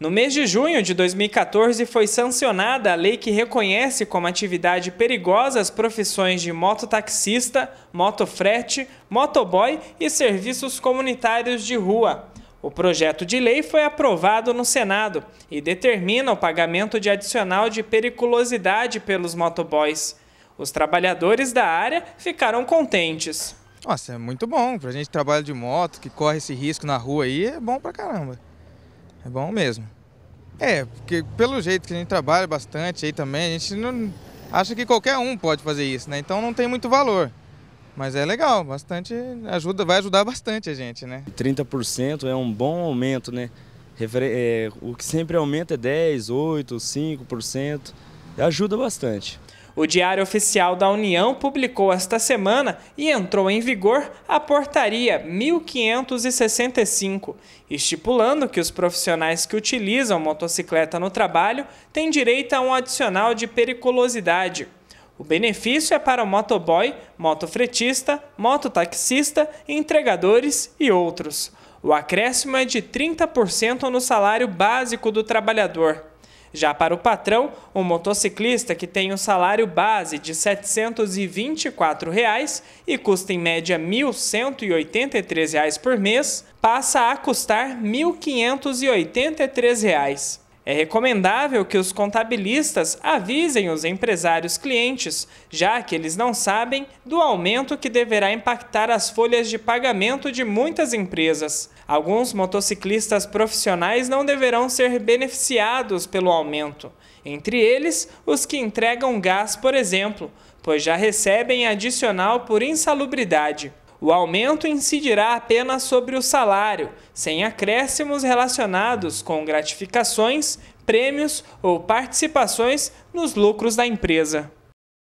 No mês de junho de 2014, foi sancionada a lei que reconhece como atividade perigosa as profissões de mototaxista, motofrete, motoboy e serviços comunitários de rua. O projeto de lei foi aprovado no Senado e determina o pagamento de adicional de periculosidade pelos motoboys. Os trabalhadores da área ficaram contentes. Nossa, é muito bom. Pra gente que trabalha de moto, que corre esse risco na rua aí, é bom pra caramba. É bom mesmo. É, porque pelo jeito que a gente trabalha bastante aí também, a gente não acha que qualquer um pode fazer isso, né? Então não tem muito valor. Mas é legal, bastante ajuda, vai ajudar bastante a gente, né? 30% é um bom aumento, né? É, o que sempre aumenta é 10, 8, 5%. Ajuda bastante. O Diário Oficial da União publicou esta semana e entrou em vigor a Portaria 1565, estipulando que os profissionais que utilizam motocicleta no trabalho têm direito a um adicional de periculosidade. O benefício é para o motoboy, motofretista, mototaxista, entregadores e outros. O acréscimo é de 30% no salário básico do trabalhador. Já para o patrão, um motociclista que tem um salário base de R$ 724 reais e custa em média R$ 1.183 reais por mês, passa a custar R$ 1.583. Reais. É recomendável que os contabilistas avisem os empresários clientes, já que eles não sabem do aumento que deverá impactar as folhas de pagamento de muitas empresas. Alguns motociclistas profissionais não deverão ser beneficiados pelo aumento, entre eles os que entregam gás, por exemplo, pois já recebem adicional por insalubridade o aumento incidirá apenas sobre o salário, sem acréscimos relacionados com gratificações, prêmios ou participações nos lucros da empresa.